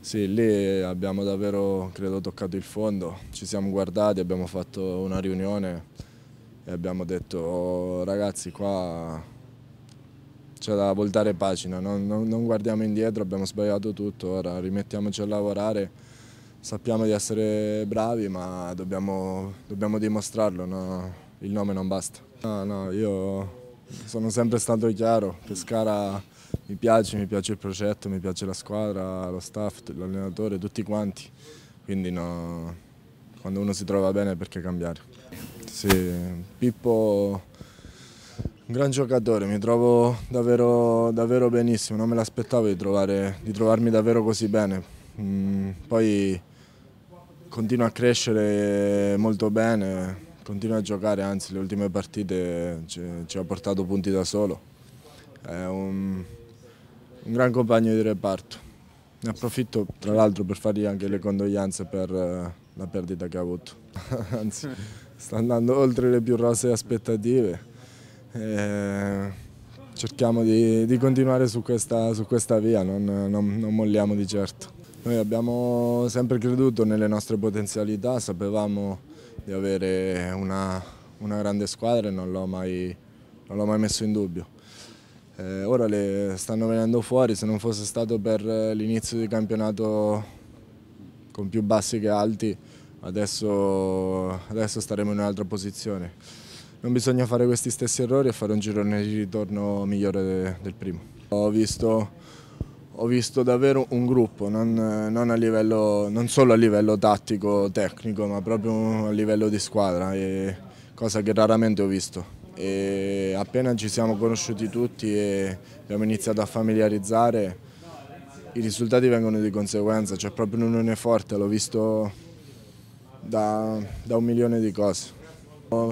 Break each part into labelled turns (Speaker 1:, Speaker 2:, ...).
Speaker 1: Sì, lì abbiamo davvero, credo, toccato il fondo. Ci siamo guardati, abbiamo fatto una riunione e abbiamo detto oh, ragazzi qua c'è da voltare pagina, non, non, non guardiamo indietro, abbiamo sbagliato tutto, ora rimettiamoci a lavorare. Sappiamo di essere bravi, ma dobbiamo, dobbiamo dimostrarlo, no? il nome non basta. No, no, io sono sempre stato chiaro, Pescara mi piace, mi piace il progetto, mi piace la squadra, lo staff, l'allenatore, tutti quanti, quindi no, quando uno si trova bene perché cambiare. Sì, Pippo un gran giocatore, mi trovo davvero, davvero benissimo, non me l'aspettavo di, di, trovarmi davvero così bene, mm, poi continuo a crescere molto bene, Continua a giocare, anzi le ultime partite ci, ci ha portato punti da solo. È un, un gran compagno di reparto. Ne approfitto tra l'altro per fargli anche le condoglianze per eh, la perdita che ha avuto. anzi, sta andando oltre le più rose aspettative. E cerchiamo di, di, continuare su questa, su questa via, non, non, non molliamo di certo. Noi abbiamo sempre creduto nelle nostre potenzialità, sapevamo di avere una, una grande squadra e non l'ho mai, mai, messo in dubbio. Eh, ora le stanno venendo fuori, se non fosse stato per l'inizio di campionato con più bassi che alti, adesso, adesso staremo in un'altra posizione. Non bisogna fare questi stessi errori e fare un girone di ritorno migliore de, del primo. Ho visto ho visto davvero un gruppo, non, non, a livello, non solo a livello tattico, tecnico, ma proprio a livello di squadra, cosa che raramente ho visto. E appena ci siamo conosciuti tutti e abbiamo iniziato a familiarizzare, i risultati vengono di conseguenza, c'è cioè proprio un'unione forte, l'ho visto da, da un milione di cose.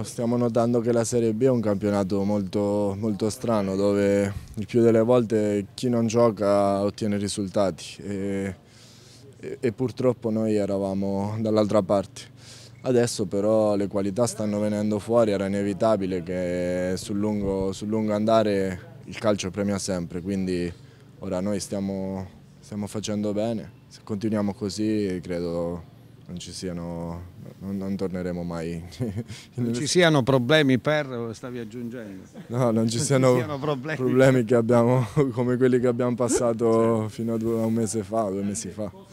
Speaker 1: Stiamo notando che la Serie B è un campionato molto, molto strano dove il più delle volte chi non gioca ottiene risultati e, e, e purtroppo noi eravamo dall'altra parte. Adesso però le qualità stanno venendo fuori, era inevitabile che sul lungo, sul lungo andare il calcio premia sempre, quindi ora noi stiamo, stiamo facendo bene, se continuiamo così credo non ci siano, non, non torneremo mai. non ci siano problemi per, stavi aggiungendo? No, non ci siano, ci siano problemi. problemi abbiamo, come quelli che abbiamo passato fino a un mese fa, due mesi fa.